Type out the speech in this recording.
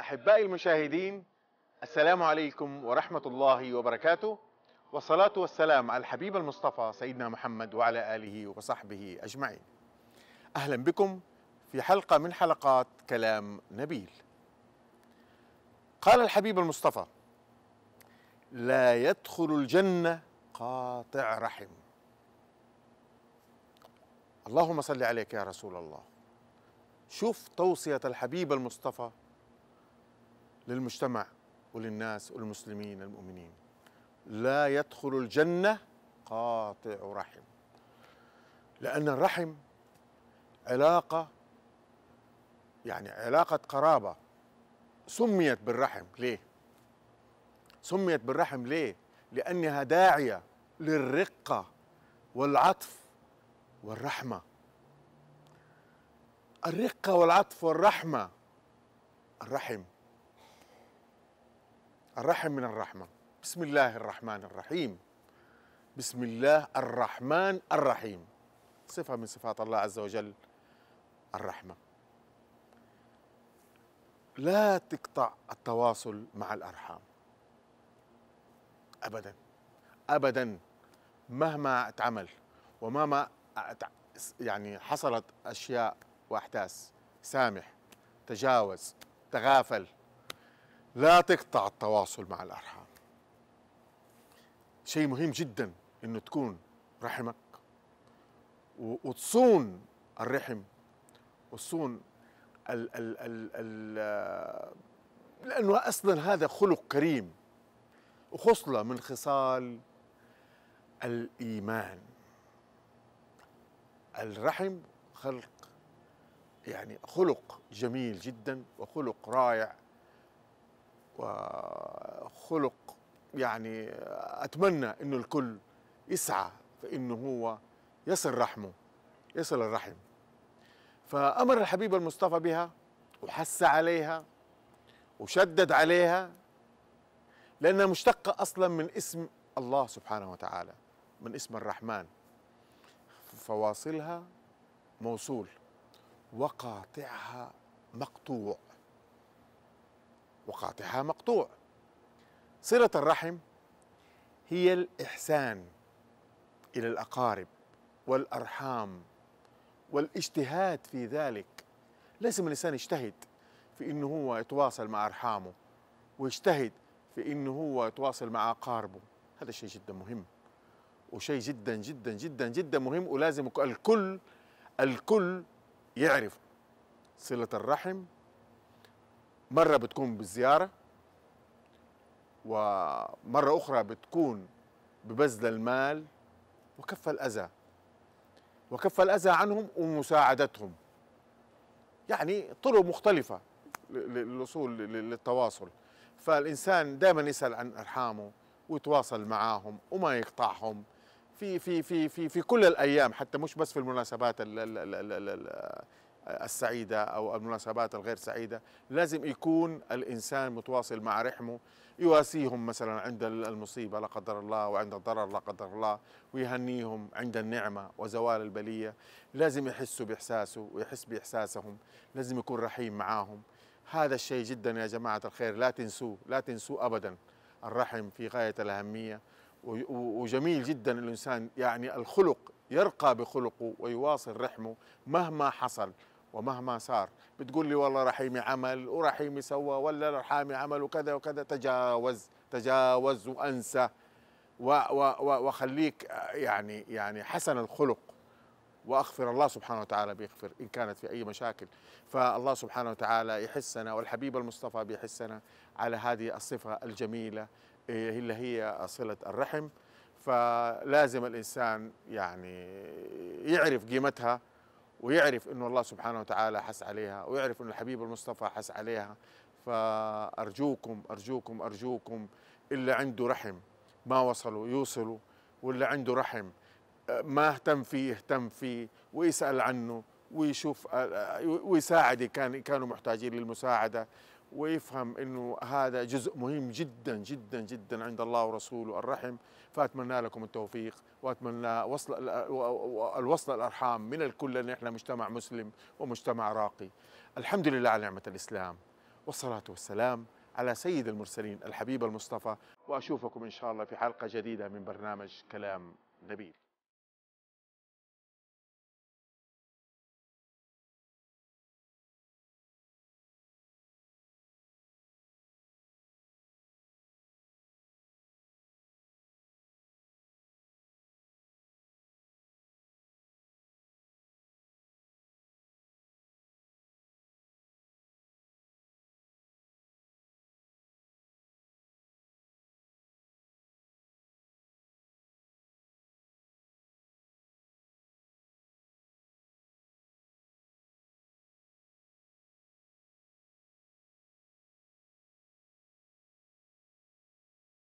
أحبائي المشاهدين السلام عليكم ورحمة الله وبركاته والصلاة والسلام على الحبيب المصطفى سيدنا محمد وعلى آله وصحبه أجمعين أهلا بكم في حلقة من حلقات كلام نبيل قال الحبيب المصطفى لا يدخل الجنة قاطع رحم اللهم صل عليك يا رسول الله شوف توصية الحبيب المصطفى للمجتمع وللناس والمسلمين المؤمنين لا يدخل الجنة قاطع رحم لأن الرحم علاقة يعني علاقة قرابة سميت بالرحم ليه؟ سميت بالرحم ليه؟ لأنها داعية للرقة والعطف والرحمة الرقة والعطف والرحمة الرحم الرحم من الرحمة بسم الله الرحمن الرحيم بسم الله الرحمن الرحيم صفة من صفات الله عز وجل الرحمة لا تقطع التواصل مع الأرحام أبدا أبدا مهما اتعمل ومهما يعني حصلت أشياء وأحداث سامح تجاوز تغافل لا تقطع التواصل مع الأرحام شيء مهم جدا أنه تكون رحمك وتصون الرحم وتصون ال ال ال ال لأنه أصلا هذا خلق كريم وخصلة من خصال الإيمان الرحم خلق يعني خلق جميل جدا وخلق رائع وخلق يعني أتمنى أنه الكل يسعى في أنه هو يصل رحمه يصل الرحم فأمر الحبيب المصطفى بها وحس عليها وشدد عليها لأنها مشتقة أصلا من اسم الله سبحانه وتعالى من اسم الرحمن فواصلها موصول وقاطعها مقطوع وقاطعها مقطوع صلة الرحم هي الإحسان إلى الأقارب والأرحام والاجتهاد في ذلك لازم الإنسان يجتهد في إنه هو يتواصل مع أرحامه ويجتهد في إنه هو يتواصل مع أقاربه هذا شيء جدا مهم وشيء جدا جدا جدا جدا مهم ولازم الكل الكل يعرف صلة الرحم مره بتكون بالزياره ومره اخرى بتكون ببذل المال وكف الاذى وكف الاذى عنهم ومساعدتهم يعني طرق مختلفه للوصول للتواصل فالانسان دائما يسال عن ارحامه ويتواصل معاهم وما يقطعهم في في في في في كل الايام حتى مش بس في المناسبات السعيدة أو المناسبات الغير سعيدة لازم يكون الإنسان متواصل مع رحمه يواسيهم مثلا عند المصيبة لا قدر الله وعند الضرر لا قدر الله ويهنيهم عند النعمة وزوال البلية لازم يحسوا بإحساسه ويحس بإحساسهم لازم يكون رحيم معاهم هذا الشيء جدا يا جماعة الخير لا تنسوه لا تنسوه أبدا الرحم في غاية الأهمية وجميل جدا الإنسان يعني الخلق يرقى بخلقه ويواصل رحمه مهما حصل ومهما صار بتقول لي والله رحيمي عمل ورحيمي سوى ولا رحامي عمل وكذا وكذا تجاوز تجاوز وانسى وخليك يعني يعني حسن الخلق واغفر الله سبحانه وتعالى بيغفر ان كانت في اي مشاكل فالله سبحانه وتعالى يحسنا والحبيب المصطفى بيحسنا على هذه الصفه الجميله إيه، اللي هي صله الرحم فلازم الانسان يعني يعرف قيمتها ويعرف انه الله سبحانه وتعالى حس عليها ويعرف انه الحبيب المصطفى حس عليها فارجوكم ارجوكم ارجوكم اللي عنده رحم ما وصلوا يوصلوا واللي عنده رحم ما اهتم فيه يهتم فيه ويسال عنه ويشوف ويساعد كان كانوا محتاجين للمساعده ويفهم انه هذا جزء مهم جدا جدا جدا عند الله ورسوله الرحم فاتمنى لكم التوفيق واتمنى وصل الوصل الارحام من الكل لان احنا مجتمع مسلم ومجتمع راقي. الحمد لله على نعمه الاسلام والصلاه والسلام على سيد المرسلين الحبيب المصطفى واشوفكم ان شاء الله في حلقه جديده من برنامج كلام نبيل.